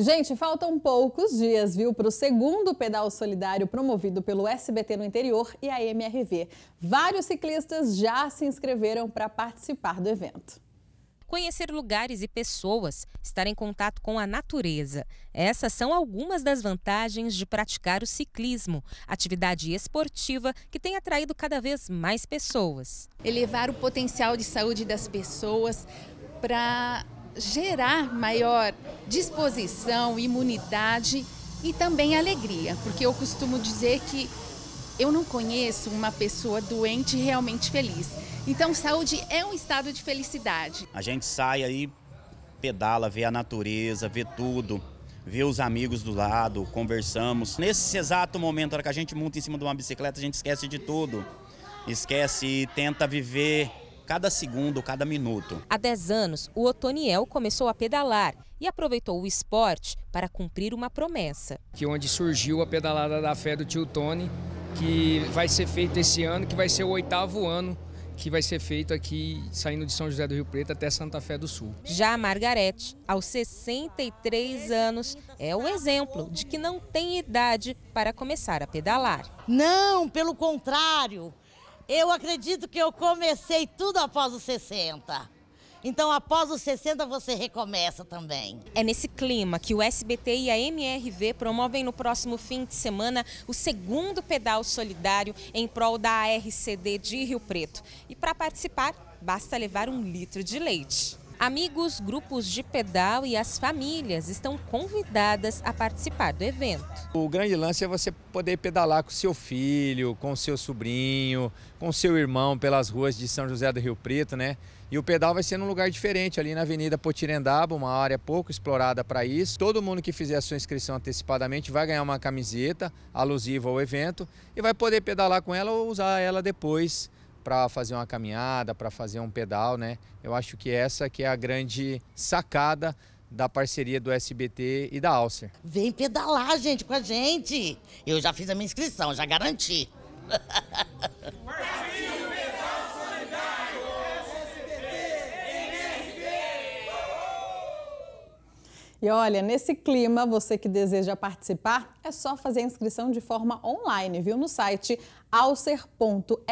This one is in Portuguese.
Gente, faltam poucos dias, viu, para o segundo pedal solidário promovido pelo SBT no interior e a MRV. Vários ciclistas já se inscreveram para participar do evento. Conhecer lugares e pessoas, estar em contato com a natureza. Essas são algumas das vantagens de praticar o ciclismo, atividade esportiva que tem atraído cada vez mais pessoas. Elevar o potencial de saúde das pessoas para gerar maior disposição, imunidade e também alegria, porque eu costumo dizer que eu não conheço uma pessoa doente realmente feliz. Então, saúde é um estado de felicidade. A gente sai aí, pedala, vê a natureza, vê tudo, vê os amigos do lado, conversamos. Nesse exato momento, na hora que a gente monta em cima de uma bicicleta, a gente esquece de tudo. Esquece e tenta viver cada segundo, cada minuto. Há 10 anos, o Otoniel começou a pedalar e aproveitou o esporte para cumprir uma promessa. Que onde surgiu a pedalada da fé do tio Tony, que vai ser feita esse ano, que vai ser o oitavo ano que vai ser feito aqui, saindo de São José do Rio Preto até Santa Fé do Sul. Já a Margarete, aos 63 anos, é o exemplo de que não tem idade para começar a pedalar. Não, pelo contrário, eu acredito que eu comecei tudo após os 60. Então, após os 60, você recomeça também. É nesse clima que o SBT e a MRV promovem no próximo fim de semana o segundo pedal solidário em prol da ARCD de Rio Preto. E para participar, basta levar um litro de leite. Amigos, grupos de pedal e as famílias estão convidadas a participar do evento. O grande lance é você poder pedalar com seu filho, com seu sobrinho, com seu irmão pelas ruas de São José do Rio Preto, né? E o pedal vai ser num lugar diferente, ali na Avenida Potirendaba, uma área pouco explorada para isso. Todo mundo que fizer a sua inscrição antecipadamente vai ganhar uma camiseta alusiva ao evento e vai poder pedalar com ela ou usar ela depois para fazer uma caminhada, para fazer um pedal, né? Eu acho que essa que é a grande sacada da parceria do SBT e da Alcer. Vem pedalar, gente, com a gente. Eu já fiz a minha inscrição, já garanti. E olha, nesse clima, você que deseja participar, é só fazer a inscrição de forma online, viu? No site alcer.esp.br.